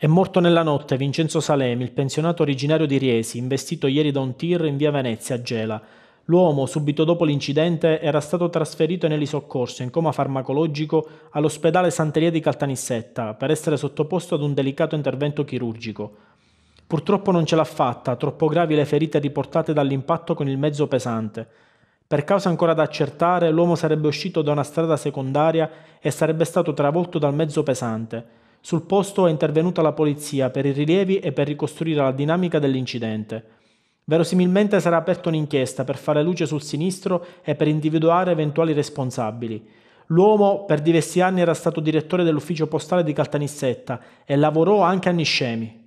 È morto nella notte Vincenzo Salemi, il pensionato originario di Riesi, investito ieri da un tir in via Venezia a Gela. L'uomo, subito dopo l'incidente, era stato trasferito in elisoccorso in coma farmacologico all'ospedale Santeria di Caltanissetta per essere sottoposto ad un delicato intervento chirurgico. Purtroppo non ce l'ha fatta, troppo gravi le ferite riportate dall'impatto con il mezzo pesante. Per causa ancora da accertare, l'uomo sarebbe uscito da una strada secondaria e sarebbe stato travolto dal mezzo pesante sul posto è intervenuta la polizia per i rilievi e per ricostruire la dinamica dell'incidente. Verosimilmente sarà aperta un'inchiesta per fare luce sul sinistro e per individuare eventuali responsabili. L'uomo per diversi anni era stato direttore dell'ufficio postale di Caltanissetta e lavorò anche a Niscemi.